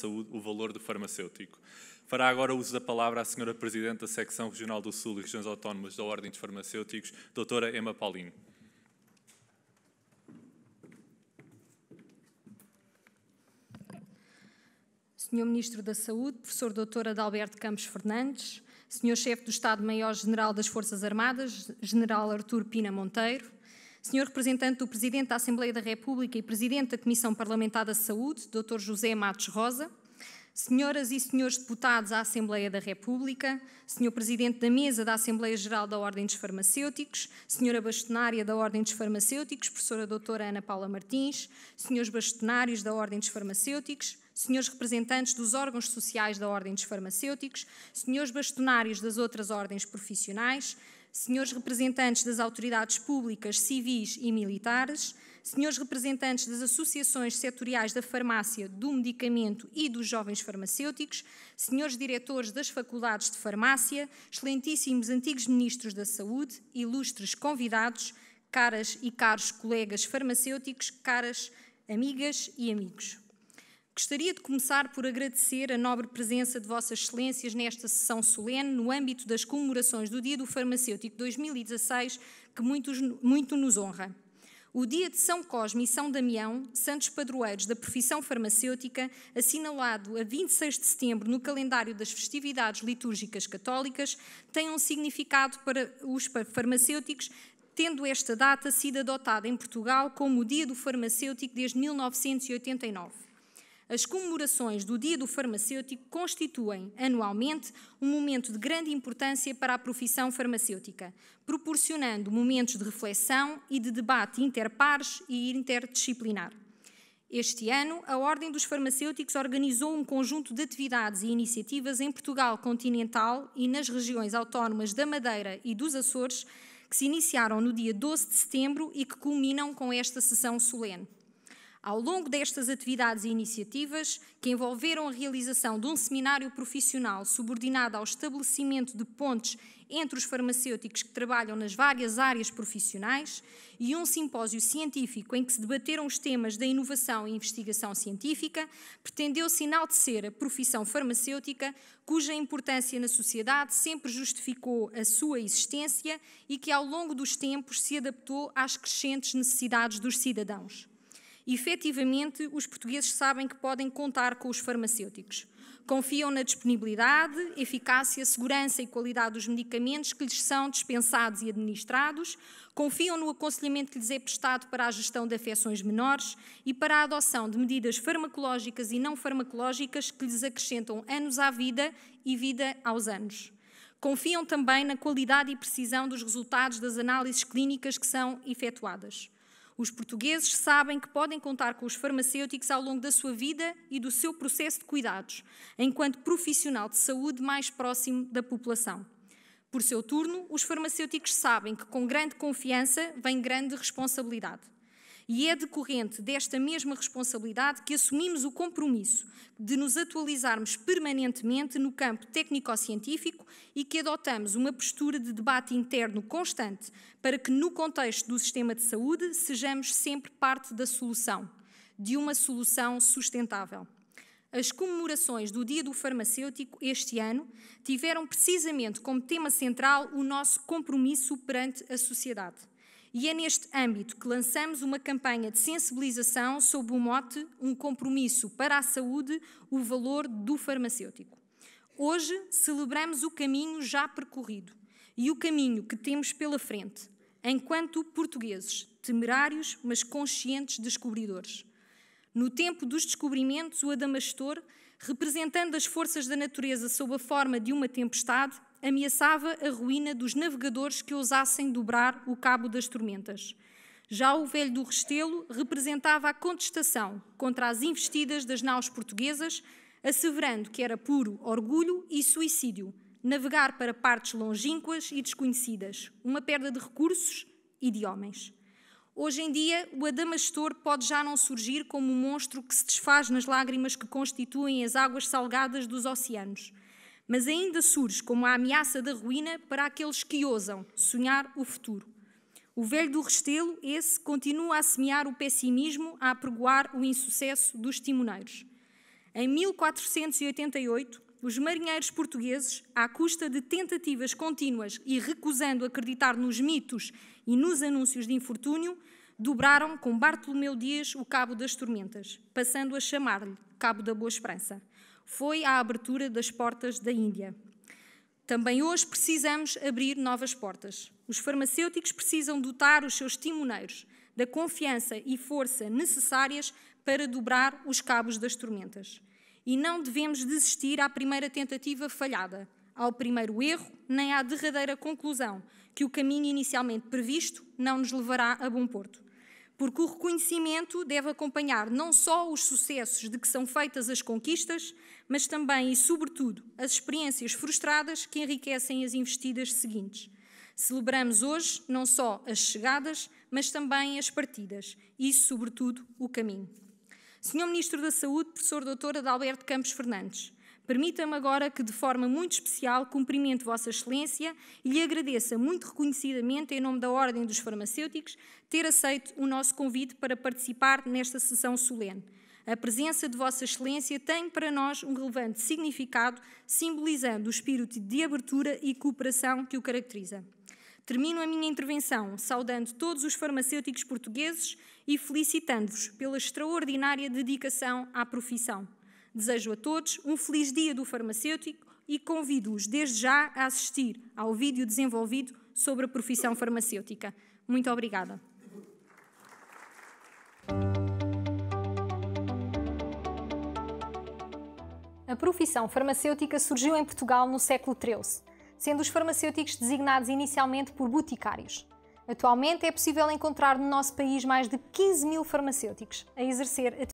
Saúde o valor do farmacêutico. Fará agora uso da palavra a Sra. Presidente da Secção Regional do Sul e Regiões Autónomas da Ordem dos Farmacêuticos, Doutora Emma Paulino. Senhor Ministro da Saúde, Professor Doutor Adalberto Campos Fernandes, Senhor Chefe do Estado-Maior-General das Forças Armadas, General Artur Pina Monteiro, Senhor representante do Presidente da Assembleia da República e Presidente da Comissão Parlamentar da Saúde, Dr. José Matos Rosa, Senhoras e senhores deputados à Assembleia da República, Senhor Presidente da Mesa da Assembleia Geral da Ordem dos Farmacêuticos, Senhora Bastonária da Ordem dos Farmacêuticos, Professora Doutora Ana Paula Martins, Senhores Bastonários da Ordem dos Farmacêuticos, Senhores representantes dos órgãos sociais da Ordem dos Farmacêuticos, Senhores bastonários das outras ordens profissionais, senhores representantes das autoridades públicas, civis e militares, senhores representantes das associações setoriais da farmácia, do medicamento e dos jovens farmacêuticos, senhores diretores das faculdades de farmácia, excelentíssimos antigos ministros da saúde, ilustres convidados, caras e caros colegas farmacêuticos, caras amigas e amigos. Gostaria de começar por agradecer a nobre presença de Vossas Excelências nesta sessão solene no âmbito das comemorações do Dia do Farmacêutico 2016, que muitos, muito nos honra. O dia de São Cosme e São Damião, santos padroeiros da profissão farmacêutica, assinalado a 26 de setembro no calendário das festividades litúrgicas católicas, tem um significado para os farmacêuticos, tendo esta data sido adotada em Portugal como o Dia do Farmacêutico desde 1989. As comemorações do Dia do Farmacêutico constituem, anualmente, um momento de grande importância para a profissão farmacêutica, proporcionando momentos de reflexão e de debate interpares e interdisciplinar. Este ano, a Ordem dos Farmacêuticos organizou um conjunto de atividades e iniciativas em Portugal continental e nas regiões autónomas da Madeira e dos Açores, que se iniciaram no dia 12 de setembro e que culminam com esta sessão solene. Ao longo destas atividades e iniciativas, que envolveram a realização de um seminário profissional subordinado ao estabelecimento de pontes entre os farmacêuticos que trabalham nas várias áreas profissionais e um simpósio científico em que se debateram os temas da inovação e investigação científica, pretendeu-se enaltecer a profissão farmacêutica, cuja importância na sociedade sempre justificou a sua existência e que, ao longo dos tempos, se adaptou às crescentes necessidades dos cidadãos efetivamente os portugueses sabem que podem contar com os farmacêuticos. Confiam na disponibilidade, eficácia, segurança e qualidade dos medicamentos que lhes são dispensados e administrados, confiam no aconselhamento que lhes é prestado para a gestão de afecções menores e para a adoção de medidas farmacológicas e não farmacológicas que lhes acrescentam anos à vida e vida aos anos. Confiam também na qualidade e precisão dos resultados das análises clínicas que são efetuadas. Os portugueses sabem que podem contar com os farmacêuticos ao longo da sua vida e do seu processo de cuidados, enquanto profissional de saúde mais próximo da população. Por seu turno, os farmacêuticos sabem que com grande confiança vem grande responsabilidade. E é decorrente desta mesma responsabilidade que assumimos o compromisso de nos atualizarmos permanentemente no campo técnico-científico e que adotamos uma postura de debate interno constante para que, no contexto do sistema de saúde, sejamos sempre parte da solução, de uma solução sustentável. As comemorações do Dia do Farmacêutico este ano tiveram precisamente como tema central o nosso compromisso perante a sociedade. E é neste âmbito que lançamos uma campanha de sensibilização sob o mote Um compromisso para a saúde, o valor do farmacêutico. Hoje celebramos o caminho já percorrido e o caminho que temos pela frente, enquanto portugueses, temerários, mas conscientes descobridores. No tempo dos descobrimentos, o Adamastor, representando as forças da natureza sob a forma de uma tempestade, ameaçava a ruína dos navegadores que ousassem dobrar o cabo das tormentas. Já o Velho do Restelo representava a contestação contra as investidas das naus portuguesas, asseverando que era puro orgulho e suicídio navegar para partes longínquas e desconhecidas, uma perda de recursos e de homens. Hoje em dia, o Adamastor pode já não surgir como um monstro que se desfaz nas lágrimas que constituem as águas salgadas dos oceanos mas ainda surge como a ameaça da ruína para aqueles que ousam sonhar o futuro. O velho do Restelo, esse, continua a semear o pessimismo, a apregoar o insucesso dos timoneiros. Em 1488, os marinheiros portugueses, à custa de tentativas contínuas e recusando acreditar nos mitos e nos anúncios de infortúnio, dobraram com Bartolomeu Dias o Cabo das Tormentas, passando a chamar-lhe Cabo da Boa Esperança foi a abertura das portas da Índia. Também hoje precisamos abrir novas portas. Os farmacêuticos precisam dotar os seus timoneiros da confiança e força necessárias para dobrar os cabos das tormentas. E não devemos desistir à primeira tentativa falhada, ao primeiro erro, nem à derradeira conclusão que o caminho inicialmente previsto não nos levará a bom porto porque o reconhecimento deve acompanhar não só os sucessos de que são feitas as conquistas, mas também e sobretudo as experiências frustradas que enriquecem as investidas seguintes. Celebramos hoje não só as chegadas, mas também as partidas e, sobretudo, o caminho. Senhor Ministro da Saúde, professor doutor Adalberto Campos Fernandes, Permita-me agora que, de forma muito especial, cumprimento Vossa Excelência e lhe agradeça muito reconhecidamente, em nome da Ordem dos Farmacêuticos, ter aceito o nosso convite para participar nesta sessão solene. A presença de Vossa Excelência tem para nós um relevante significado, simbolizando o espírito de abertura e cooperação que o caracteriza. Termino a minha intervenção saudando todos os farmacêuticos portugueses e felicitando-vos pela extraordinária dedicação à profissão. Desejo a todos um feliz dia do farmacêutico e convido-os desde já a assistir ao vídeo desenvolvido sobre a profissão farmacêutica. Muito obrigada. A profissão farmacêutica surgiu em Portugal no século XIII, sendo os farmacêuticos designados inicialmente por boticários. Atualmente é possível encontrar no nosso país mais de 15 mil farmacêuticos a exercer